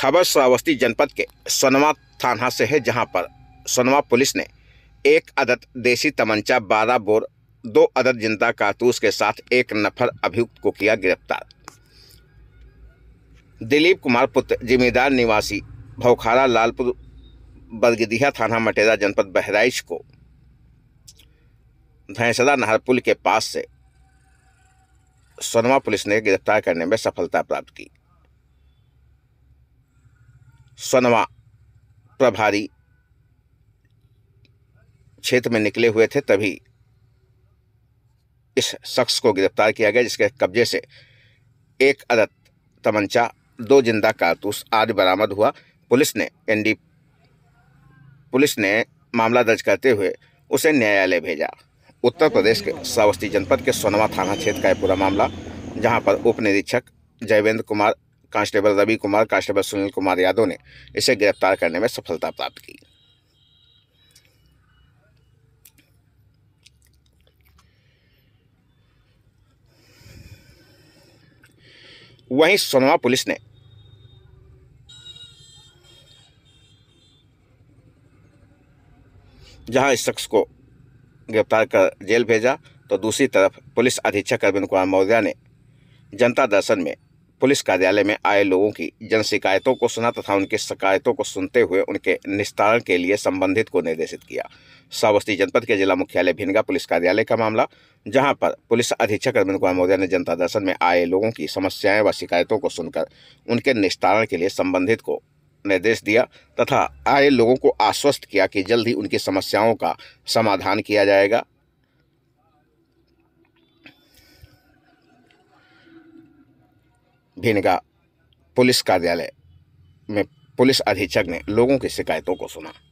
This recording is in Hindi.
खबर श्रावस्ती जनपद के सनवा थाना से है जहां पर सनवा पुलिस ने एक अदद देसी तमंचा बारह बोर दो अदद जिंदा कारतूस के साथ एक नफर अभियुक्त को किया गिरफ्तार दिलीप कुमार पुत्र जिम्मेदार निवासी भौखारा लालपुर बरगदिया थाना मटेरा जनपद बहराइच को भैंसदा नहर पुल के पास से सोनवा पुलिस ने गिरफ्तार करने में सफलता प्राप्त की सोनवा प्रभारी क्षेत्र में निकले हुए थे तभी इस शख्स को गिरफ्तार किया गया जिसके कब्जे से एक अदत तमंचा दो जिंदा कारतूस आदि बरामद हुआ पुलिस ने एनडी पुलिस ने मामला दर्ज करते हुए उसे न्यायालय भेजा उत्तर प्रदेश के श्रावस्ती जनपद के सोनवा थाना क्षेत्र का यह पूरा मामला जहां पर उप निरीक्षक जयवेंद्र कुमार कांस्टेबल रवि कुमार कांस्टेबल सुनील कुमार यादव ने इसे गिरफ्तार करने में सफलता प्राप्त की वहीं सोनवा पुलिस ने जहां इस शख्स को गिरफ्तार कर जेल भेजा तो दूसरी तरफ पुलिस अधीक्षक अरविंद कुमार मौर्या ने जनता दर्शन में पुलिस कार्यालय में आए लोगों की जन शिकायतों को सुना तथा उनकी शिकायतों को सुनते हुए उनके निस्तारण के लिए संबंधित को निर्देशित किया श्रावस्ती जनपद के जिला मुख्यालय भिनगा पुलिस कार्यालय का मामला जहां पर पुलिस अधीक्षक अरविंद कुमार मौर्य ने जनता दर्शन में आए लोगों की समस्याएं व शिकायतों को सुनकर उनके निस्तारण के लिए संबंधित को निर्देश दिया तथा आए लोगों को आश्वस्त किया कि जल्द ही उनकी समस्याओं का समाधान किया जाएगा भिनगा पुलिस कार्यालय में पुलिस अधीक्षक ने लोगों की शिकायतों को सुना